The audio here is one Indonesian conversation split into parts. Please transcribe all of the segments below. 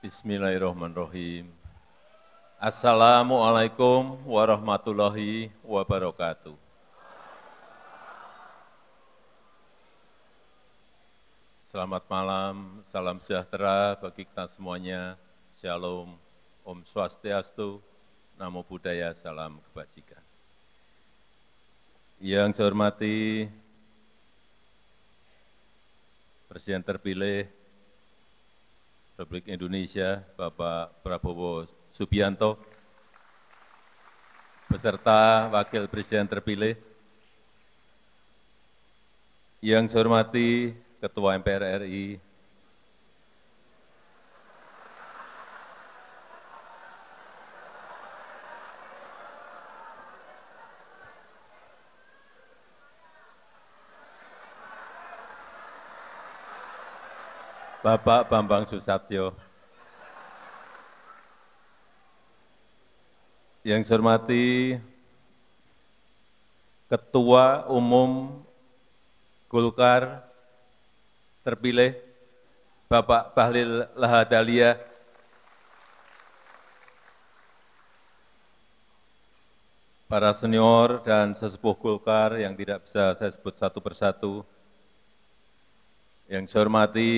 Bismillahirrahmanirrahim. Assalamualaikum warahmatullahi wabarakatuh. Selamat malam, salam sejahtera bagi kita semuanya. Shalom, Om Swastiastu, Namo Buddhaya, salam kebajikan. Yang saya hormati Presiden terpilih Republik Indonesia Bapak Prabowo Subianto, beserta Wakil Presiden terpilih, yang saya hormati Ketua MPR RI Bapak Bambang Susatyo. Yang saya hormati Ketua Umum Golkar terpilih Bapak Bahlil Lahadalia. Para senior dan sesepuh Golkar yang tidak bisa saya sebut satu persatu. Yang saya hormati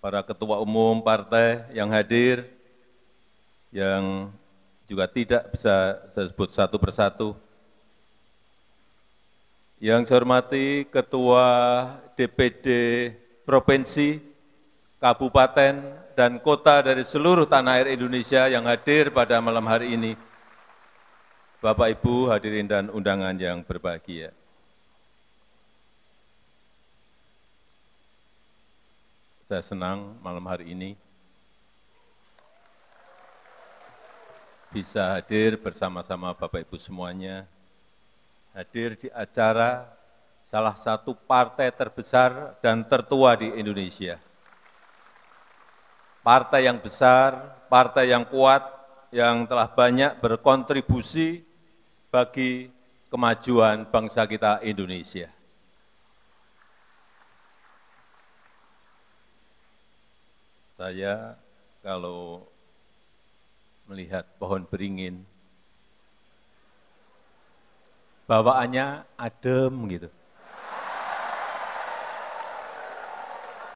para ketua umum partai yang hadir, yang juga tidak bisa saya sebut satu persatu. Yang saya hormati Ketua DPD Provinsi, Kabupaten, dan Kota dari seluruh tanah air Indonesia yang hadir pada malam hari ini. Bapak, Ibu, hadirin dan undangan yang berbahagia. Saya senang malam hari ini bisa hadir bersama-sama Bapak Ibu semuanya, hadir di acara salah satu partai terbesar dan tertua di Indonesia. Partai yang besar, partai yang kuat, yang telah banyak berkontribusi bagi kemajuan bangsa kita Indonesia. Saya kalau melihat pohon beringin, bawaannya adem gitu.